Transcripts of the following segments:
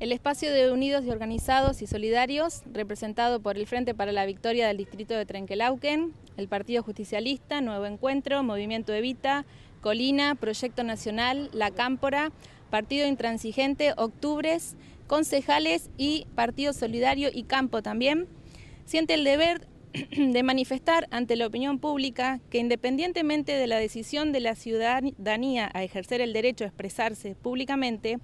El espacio de Unidos y Organizados y Solidarios, representado por el Frente para la Victoria del Distrito de Trenquelauquen, el Partido Justicialista, Nuevo Encuentro, Movimiento Evita, Colina, Proyecto Nacional, La Cámpora, Partido Intransigente, Octubres, concejales y Partido Solidario y Campo también, siente el deber de manifestar ante la opinión pública que independientemente de la decisión de la ciudadanía a ejercer el derecho a expresarse públicamente,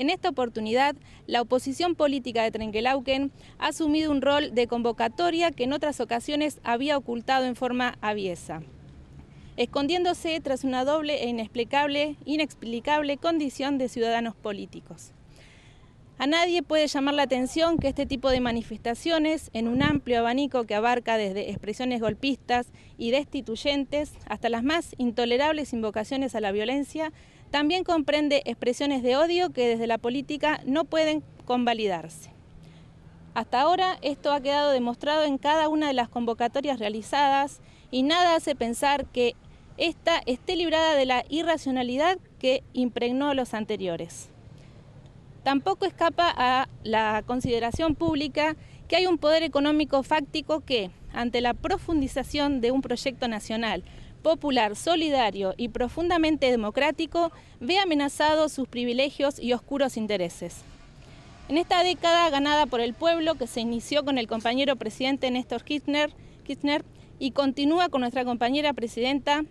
en esta oportunidad, la oposición política de Trenquelauquen ha asumido un rol de convocatoria que en otras ocasiones había ocultado en forma aviesa escondiéndose tras una doble e inexplicable, inexplicable condición de ciudadanos políticos. A nadie puede llamar la atención que este tipo de manifestaciones, en un amplio abanico que abarca desde expresiones golpistas y destituyentes hasta las más intolerables invocaciones a la violencia, también comprende expresiones de odio que desde la política no pueden convalidarse. Hasta ahora esto ha quedado demostrado en cada una de las convocatorias realizadas y nada hace pensar que esta esté librada de la irracionalidad que impregnó los anteriores. Tampoco escapa a la consideración pública que hay un poder económico fáctico que, ante la profundización de un proyecto nacional, popular, solidario y profundamente democrático, ve amenazados sus privilegios y oscuros intereses. En esta década ganada por el pueblo, que se inició con el compañero presidente Néstor Kirchner, y continúa con nuestra compañera presidenta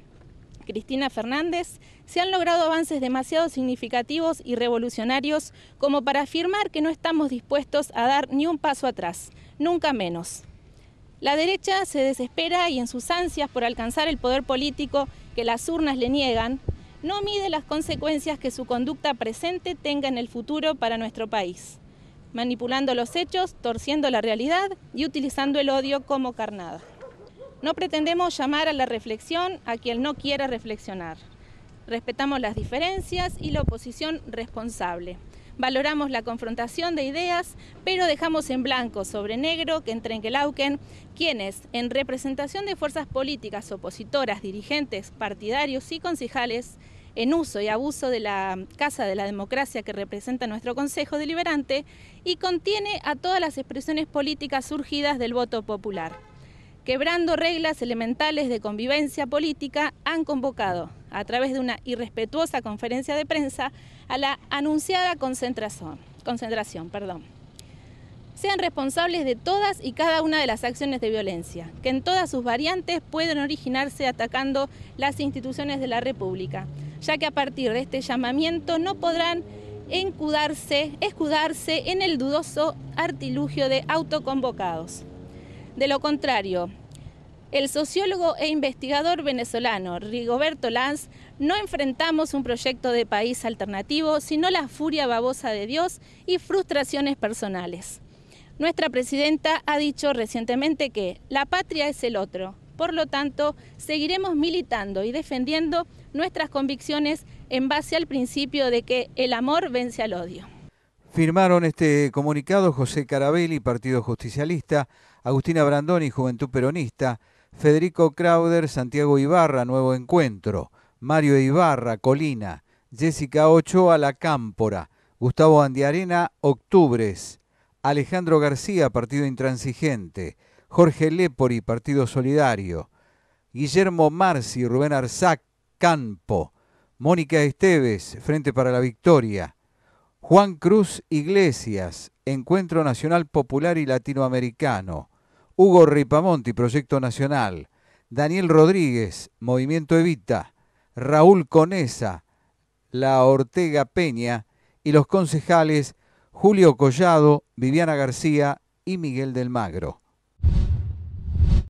Cristina Fernández, se han logrado avances demasiado significativos y revolucionarios como para afirmar que no estamos dispuestos a dar ni un paso atrás, nunca menos. La derecha se desespera y en sus ansias por alcanzar el poder político que las urnas le niegan, no mide las consecuencias que su conducta presente tenga en el futuro para nuestro país, manipulando los hechos, torciendo la realidad y utilizando el odio como carnada. No pretendemos llamar a la reflexión a quien no quiera reflexionar. Respetamos las diferencias y la oposición responsable. Valoramos la confrontación de ideas, pero dejamos en blanco sobre negro que en quienes, en representación de fuerzas políticas opositoras, dirigentes, partidarios y concejales, en uso y abuso de la Casa de la Democracia que representa nuestro Consejo Deliberante y contiene a todas las expresiones políticas surgidas del voto popular quebrando reglas elementales de convivencia política, han convocado, a través de una irrespetuosa conferencia de prensa, a la anunciada concentración. concentración perdón. Sean responsables de todas y cada una de las acciones de violencia, que en todas sus variantes pueden originarse atacando las instituciones de la República, ya que a partir de este llamamiento no podrán escudarse en el dudoso artilugio de autoconvocados. De lo contrario, el sociólogo e investigador venezolano Rigoberto Lanz no enfrentamos un proyecto de país alternativo, sino la furia babosa de Dios y frustraciones personales. Nuestra presidenta ha dicho recientemente que la patria es el otro. Por lo tanto, seguiremos militando y defendiendo nuestras convicciones en base al principio de que el amor vence al odio. Firmaron este comunicado José Carabelli, Partido Justicialista, Agustina Brandoni, Juventud Peronista, Federico Crowder, Santiago Ibarra, Nuevo Encuentro, Mario Ibarra, Colina, Jessica Ochoa, La Cámpora, Gustavo Andiarena, Octubres, Alejandro García, Partido Intransigente, Jorge Lepori, Partido Solidario, Guillermo Marci, Rubén Arzac, Campo, Mónica Esteves, Frente para la Victoria, Juan Cruz Iglesias, Encuentro Nacional Popular y Latinoamericano, Hugo Ripamonti, Proyecto Nacional, Daniel Rodríguez, Movimiento Evita, Raúl Conesa, La Ortega Peña y los concejales Julio Collado, Viviana García y Miguel del Magro.